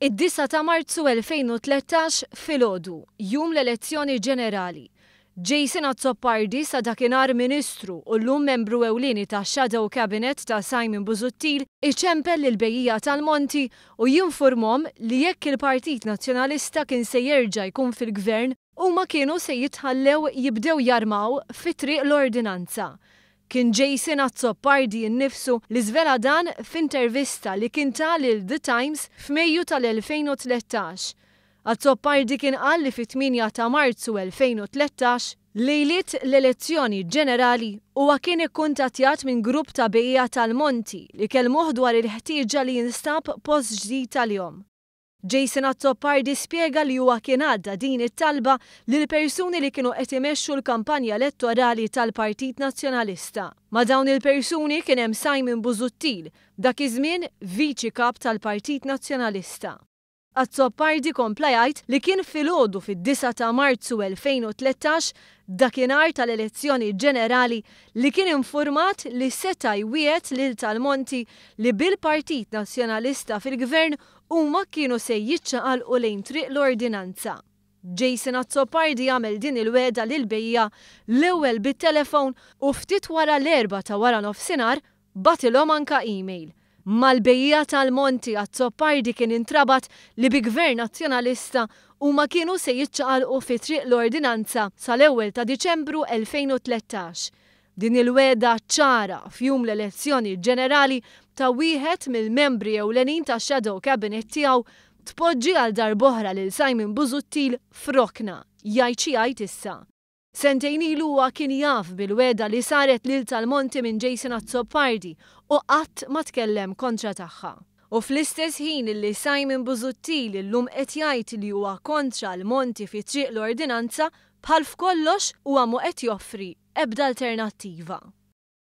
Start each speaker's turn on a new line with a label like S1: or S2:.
S1: id disa ta' Marzu 2013 filgħodu, jum l-elezzjoni ġenerali. Jason Azzopardi sa dakinar ministru u l-lum membru ewlini ta' Shadow Cabinet ta' Simon Buzuttil iċempel l-bejija tal-Monti u jinformom li jekk il-Partit Nazjonalista kien se jerġa' jkun fil-gvern u ma kienu se jitħallew jibdew jarmaw fitri triq l-ordinanza kien Jason Azzopardi nnifsu li zvela dan f'intervista li kien tal il The Times f'Mejju tal-2013. Azzopardi kien qal li fit-8 ta' Marzu 2013 lejliet l-elezzjoni ġenerali huwa kien ikkuntatjat minn grupp ta' bejja tal-Monti li kelmuh dwar il-ħtieġa li jinstab post ġdid tal-jom. Jason Azzopardi spiega li huwa kien għadda din it-talba lil persuni li kienu qed imexxu l-kampanja elettorali tal-Partit Nazzjonalista. Ma dawn il-persuni kien hemm Simon Buzuttil, dak iż-żmien viċi kap tal-Partit Nazzjonalista. Azzopardi kompla li kien filgħodu fid-9 ta' Marzu 2013 dakinhar tal-elezzjoni ġenerali li kien infurmat li seta' jwiet lil tal-Monti li bil-Partit Nazzjonalista fil-Gvern huma kienu se jiċċaqalqu lejn triq l-ordinanza. Jason Azzopardi għamil din il-weda lil bejja l-ewwel bit-telefon u ftit wara l-erba ta' wara nofsinhar batilhom anka e-mail mal-bejja tal-monti għat-zoppardi kien intrabat li bi gvern nazjonalista u ma kienu se jitċaqalqu fi triq l-ordinanza sal-ewwel ta' Diċembru 2013. Din il-weda ċara fjum l-elezzjoni ġenerali ta' wieħed mill-membri ewlenin ta' Shadow Cabinet tiegħu tpoġġi għal darboħra lil Simon Buzuttil frokna jajċi għajt issa. Sentejn ilu huwa kien jaf bil-weda li saret lil tal-monti minn Jason Azzopardi u qatt ma tkellem kontra tagħha. U fl-istess ħin li Simon li l qed jgħid li huwa kontra l-monti fi triq l-ordinanza bħal f'kollox huwa mu qed joffri ebda alternattiva.